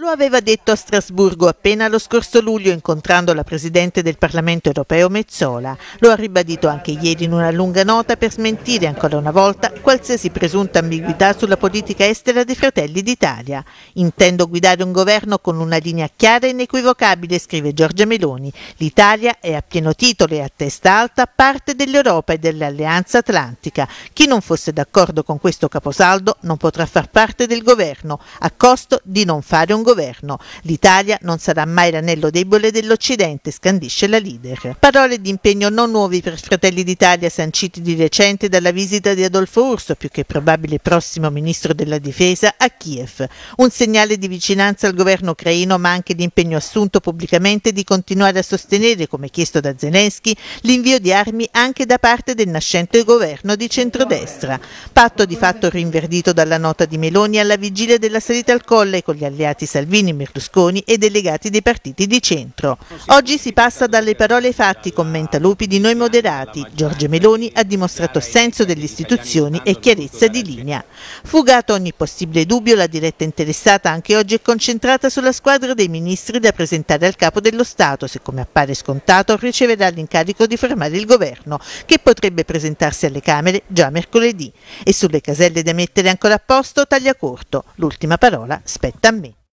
Lo aveva detto a Strasburgo appena lo scorso luglio incontrando la Presidente del Parlamento europeo Mezzola. Lo ha ribadito anche ieri in una lunga nota per smentire ancora una volta qualsiasi presunta ambiguità sulla politica estera dei Fratelli d'Italia. Intendo guidare un governo con una linea chiara e inequivocabile, scrive Giorgia Meloni. L'Italia è a pieno titolo e a testa alta parte dell'Europa e dell'Alleanza Atlantica. Chi non fosse d'accordo con questo caposaldo non potrà far parte del governo, a costo di non fare un governo governo. L'Italia non sarà mai l'anello debole dell'Occidente, scandisce la leader. Parole di impegno non nuovi per Fratelli d'Italia, sanciti di recente dalla visita di Adolfo Urso, più che probabile prossimo ministro della difesa, a Kiev. Un segnale di vicinanza al governo ucraino, ma anche l'impegno assunto pubblicamente di continuare a sostenere, come chiesto da Zelensky, l'invio di armi anche da parte del nascente governo di centrodestra. Patto di fatto rinverdito dalla nota di Meloni alla vigilia della salita al colle con gli alleati sanitari Salvini, Berlusconi e delegati dei partiti di centro. Oggi si passa dalle parole ai fatti, commenta Lupi di noi moderati. Giorgio Meloni ha dimostrato senso delle istituzioni e chiarezza di linea. Fugato ogni possibile dubbio, la diretta interessata anche oggi è concentrata sulla squadra dei ministri da presentare al capo dello Stato, se come appare scontato riceverà l'incarico di fermare il governo, che potrebbe presentarsi alle Camere già mercoledì. E sulle caselle da mettere ancora a posto, taglia corto. L'ultima parola spetta a me.